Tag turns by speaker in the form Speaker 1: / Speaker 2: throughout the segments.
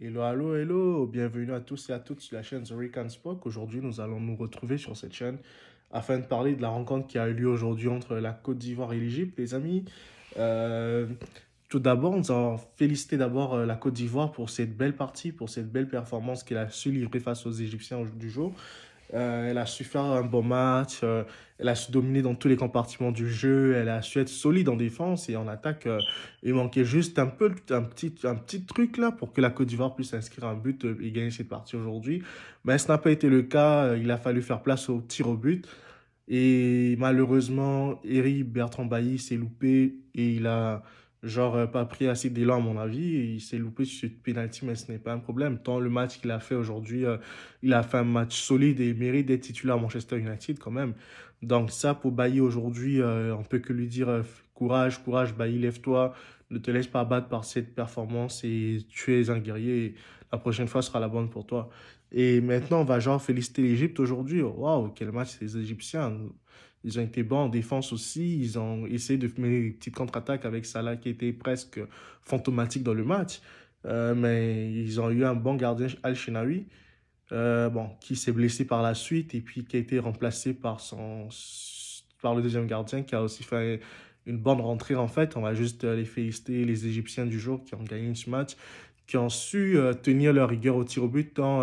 Speaker 1: Hello, hello, hello, bienvenue à tous et à toutes sur la chaîne The Recon Aujourd'hui, nous allons nous retrouver sur cette chaîne afin de parler de la rencontre qui a eu lieu aujourd'hui entre la Côte d'Ivoire et l'Égypte, les amis. Euh, tout d'abord, nous allons féliciter d'abord euh, la Côte d'Ivoire pour cette belle partie, pour cette belle performance qu'elle a su livrer face aux Égyptiens du jour. Euh, elle a su faire un bon match, euh, elle a su dominer dans tous les compartiments du jeu, elle a su être solide en défense et en attaque. Euh, il manquait juste un, peu, un, petit, un petit truc là pour que la Côte d'Ivoire puisse inscrire un but et gagner cette partie aujourd'hui. Mais ce n'a pas été le cas, il a fallu faire place au tir au but. Et malheureusement, Eric Bertrand Bailly s'est loupé et il a Genre, euh, pas pris assez d'élan, à mon avis. il s'est loupé sur ce penalty, mais ce n'est pas un problème. Tant le match qu'il a fait aujourd'hui, euh, il a fait un match solide et il mérite d'être titulaire à Manchester United quand même. Donc, ça, pour Bailly aujourd'hui, on euh, on peut que lui dire courage, courage, Bailly, lève-toi. Ne te laisse pas battre par cette performance et tu es un guerrier. la prochaine fois sera la bonne pour toi. Et maintenant, on va genre féliciter l'Égypte aujourd'hui. Waouh, quel match les Égyptiens! Ils ont été bons en défense aussi. Ils ont essayé de faire des petites contre-attaques avec Salah qui était presque fantomatique dans le match. Euh, mais ils ont eu un bon gardien, Al-Shenawi, euh, bon, qui s'est blessé par la suite et puis qui a été remplacé par, son, par le deuxième gardien qui a aussi fait une bonne rentrée en fait. On va juste euh, les féliciter, les Égyptiens du jour qui ont gagné ce match, qui ont su tenir leur rigueur au tir au but tant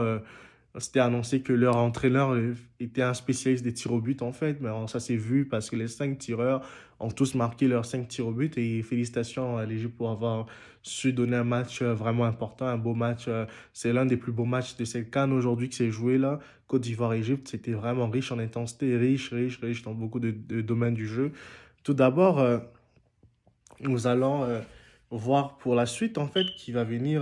Speaker 1: c'était annoncé que leur entraîneur euh, était un spécialiste des tirs au but, en fait. Mais ça s'est vu parce que les cinq tireurs ont tous marqué leurs cinq tirs au but. Et félicitations à l'Égypte pour avoir su donner un match euh, vraiment important, un beau match. Euh. C'est l'un des plus beaux matchs de cette canne aujourd'hui qui s'est joué là. Côte d'Ivoire-Égypte, c'était vraiment riche en intensité, riche, riche, riche dans beaucoup de, domaines du jeu. Tout d'abord, nous allons... voir pour la suite en fait qui va venir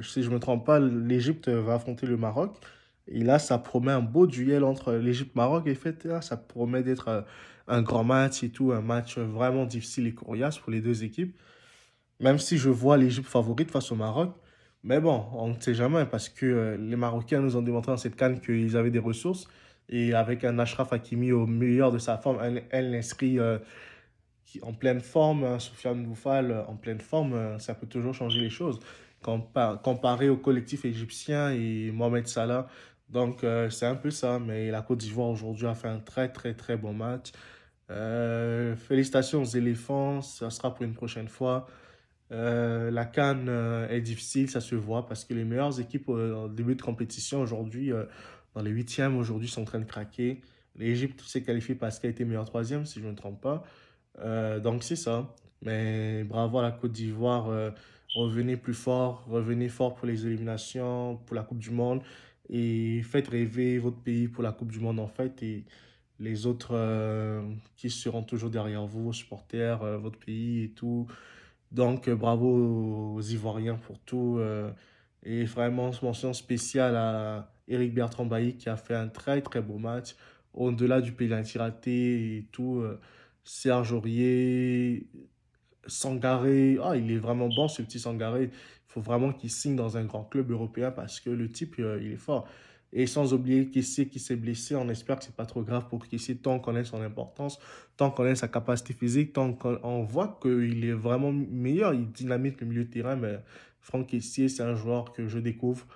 Speaker 1: si je me trompe pas l'Égypte va affronter le Maroc et là, ça promet un beau duel entre l'Égypte-Maroc. Et fait, ça promet d'être euh, un grand match et tout, un match vraiment difficile et coriace pour les deux équipes. Même si je vois l'Égypte favorite face au Maroc. Mais bon, on ne sait jamais parce que euh, les Marocains nous ont démontré dans cette canne qu'ils avaient des ressources. Et avec un Ashraf Hakimi au meilleur de sa forme, elle euh, l'inscrit euh, en pleine forme, un Sofiane Boufal en pleine forme, ça peut toujours changer les choses comparé au collectif égyptien et Mohamed Salah, donc, euh, c'est un peu ça. Mais la Côte d'Ivoire aujourd'hui a fait un très, très, très bon match. Euh, félicitations aux éléphants. Ça sera pour une prochaine fois. Euh, la Cannes est difficile, ça se voit, parce que les meilleures équipes au début de compétition aujourd'hui, dans les huitièmes aujourd'hui, sont en train de craquer. L'Égypte s'est qualifiée parce qu'elle a été meilleure troisième, si je ne me trompe pas. donc, c'est ça. Mais bravo à la Côte d'Ivoire revenez plus fort, revenez fort pour les éliminations, pour la Coupe du Monde et faites rêver votre pays pour la Coupe du Monde en fait et les autres euh, qui seront toujours derrière vous, vos supporters, euh, votre pays et tout. Donc euh, bravo aux Ivoiriens pour tout et vraiment mention spéciale à Eric Bertrand Bailly qui a fait un très très beau match au-delà du penalty raté et tout. Serge Aurier, Sangaré, ah, il est vraiment bon ce petit Sangaré. Il faut vraiment qu'il signe dans un grand club européen parce que le type, euh, il est fort. Et sans oublier Kessie qui s'est blessé, on espère que c'est pas trop grave pour Kessie tant qu'on ait son importance, tant qu'on ait sa capacité physique, tant qu'on voit qu'il est vraiment meilleur, il dynamite le milieu de terrain. Mais Franck Kessie, c'est un joueur que je découvre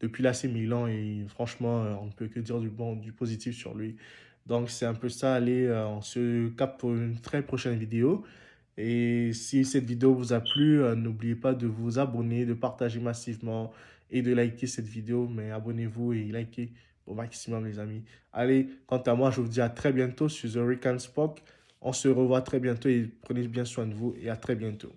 Speaker 1: depuis l'AC Milan et franchement, euh, on ne peut que dire du bon, du positif sur lui. Donc c'est un peu ça, allez, euh, on se capte pour une très prochaine vidéo. Et si cette vidéo vous a plu, euh, n'oubliez pas de vous abonner, de partager massivement et de liker cette vidéo. Mais abonnez-vous et likez au maximum, les amis. Allez, quant à moi, je vous dis à très bientôt sur The Recon Spock. On se revoit très bientôt et prenez bien soin de vous et à très bientôt.